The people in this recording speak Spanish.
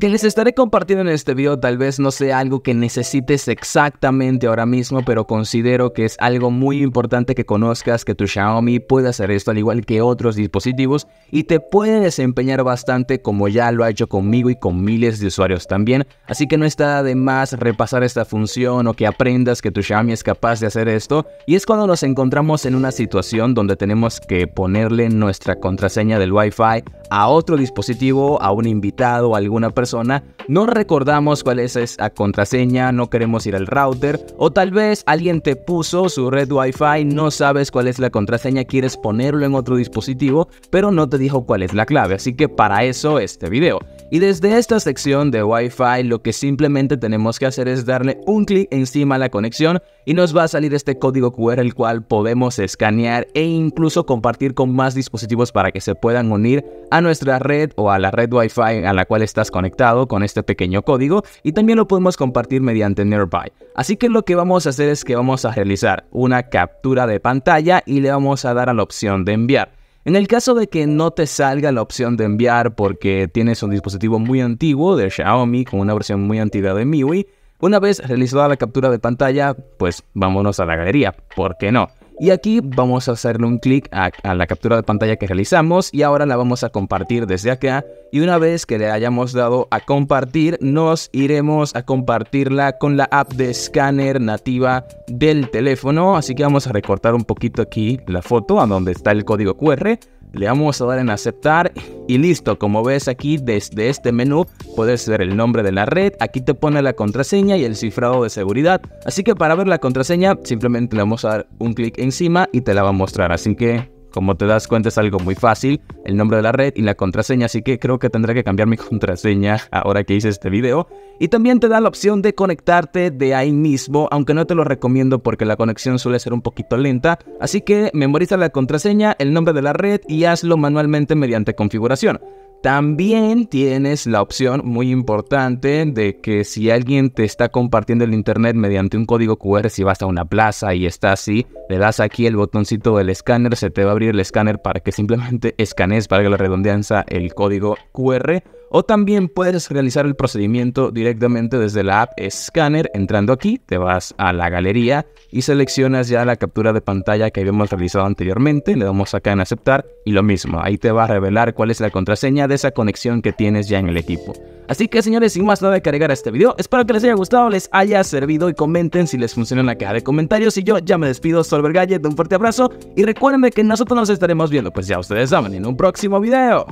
que les estaré compartiendo en este video tal vez no sea algo que necesites exactamente ahora mismo, pero considero que es algo muy importante que conozcas que tu Xiaomi puede hacer esto al igual que otros dispositivos y te puede desempeñar bastante como ya lo ha hecho conmigo y con miles de usuarios también. Así que no está de más repasar esta función o que aprendas que tu Xiaomi es capaz de hacer esto y es cuando nos encontramos en una situación donde tenemos que ponerle nuestra contraseña del Wi-Fi a otro dispositivo, a un invitado, a alguna persona no recordamos cuál es esa contraseña, no queremos ir al router, o tal vez alguien te puso su red Wi-Fi, no sabes cuál es la contraseña, quieres ponerlo en otro dispositivo, pero no te dijo cuál es la clave, así que para eso este video. Y desde esta sección de Wi-Fi lo que simplemente tenemos que hacer es darle un clic encima a la conexión y nos va a salir este código QR el cual podemos escanear e incluso compartir con más dispositivos para que se puedan unir a nuestra red o a la red Wi-Fi a la cual estás conectado con este pequeño código y también lo podemos compartir mediante Nearby. Así que lo que vamos a hacer es que vamos a realizar una captura de pantalla y le vamos a dar a la opción de enviar. En el caso de que no te salga la opción de enviar porque tienes un dispositivo muy antiguo de Xiaomi con una versión muy antigua de MIUI, una vez realizada la captura de pantalla, pues vámonos a la galería, ¿por qué no? Y aquí vamos a hacerle un clic a, la captura de pantalla que realizamos y ahora la vamos a compartir desde acá. Y una vez que le hayamos dado a compartir, nos iremos a compartirla con la app de escáner nativa del teléfono. Así que vamos a recortar un poquito aquí la foto a donde está el código QR le vamos a dar en aceptar y listo, como ves aquí desde este menú puedes ver el nombre de la red, aquí te pone la contraseña y el cifrado de seguridad, así que para ver la contraseña simplemente le vamos a dar un clic encima y te la va a mostrar, así que como te das cuenta es algo muy fácil, el nombre de la red y la contraseña, así que creo que tendré que cambiar mi contraseña ahora que hice este video. Y también te da la opción de conectarte de ahí mismo, aunque no te lo recomiendo porque la conexión suele ser un poquito lenta, así que memoriza la contraseña, el nombre de la red y hazlo manualmente mediante configuración. También tienes la opción muy importante de que si alguien te está compartiendo el internet mediante un código QR, si vas a una plaza y está así, le das aquí el botoncito del escáner, se te va a abrir el escáner para que simplemente escanees, para la redundancia, el código QR o también puedes realizar el procedimiento directamente desde la app Scanner. Entrando aquí, te vas a la galería y seleccionas ya la captura de pantalla que habíamos realizado anteriormente. Le damos acá en aceptar y lo mismo. Ahí te va a revelar cuál es la contraseña de esa conexión que tienes ya en el equipo. Así que señores, sin más nada que cargar a este video, espero que les haya gustado, les haya servido y comenten si les funciona en la caja de comentarios. Y yo ya me despido, Solver un fuerte abrazo y recuerden que nosotros nos estaremos viendo, pues ya ustedes saben, en un próximo video.